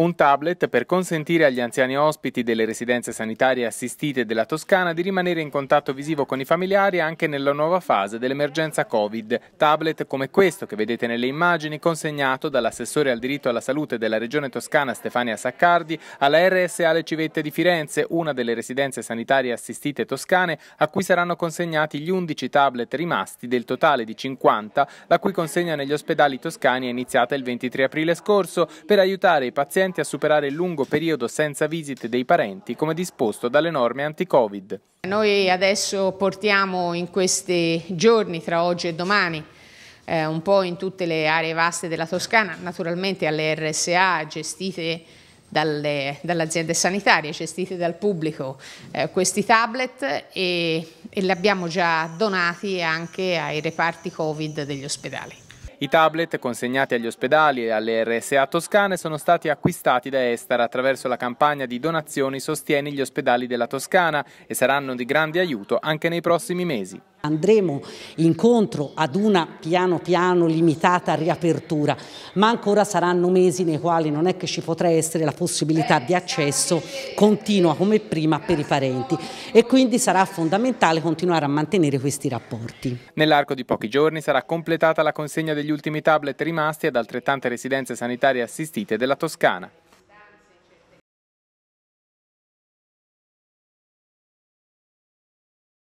Un tablet per consentire agli anziani ospiti delle residenze sanitarie assistite della Toscana di rimanere in contatto visivo con i familiari anche nella nuova fase dell'emergenza Covid. Tablet come questo che vedete nelle immagini consegnato dall'assessore al diritto alla salute della regione toscana Stefania Saccardi alla RSA Le Civette di Firenze, una delle residenze sanitarie assistite toscane a cui saranno consegnati gli 11 tablet rimasti del totale di 50, la cui consegna negli ospedali toscani è iniziata il 23 aprile scorso per aiutare i pazienti adolescenti a superare il lungo periodo senza visite dei parenti come disposto dalle norme anti-Covid. Noi adesso portiamo in questi giorni, tra oggi e domani, eh, un po' in tutte le aree vaste della Toscana, naturalmente alle RSA gestite dalle, dalle aziende sanitarie, gestite dal pubblico, eh, questi tablet e, e li abbiamo già donati anche ai reparti Covid degli ospedali. I tablet consegnati agli ospedali e alle RSA toscane sono stati acquistati da Estar attraverso la campagna di donazioni Sostieni gli ospedali della Toscana e saranno di grande aiuto anche nei prossimi mesi. Andremo incontro ad una piano piano limitata riapertura, ma ancora saranno mesi nei quali non è che ci potrà essere la possibilità di accesso continua come prima per i parenti e quindi sarà fondamentale continuare a mantenere questi rapporti. Nell'arco di pochi giorni sarà completata la consegna degli ultimi tablet rimasti ad altrettante residenze sanitarie assistite della Toscana.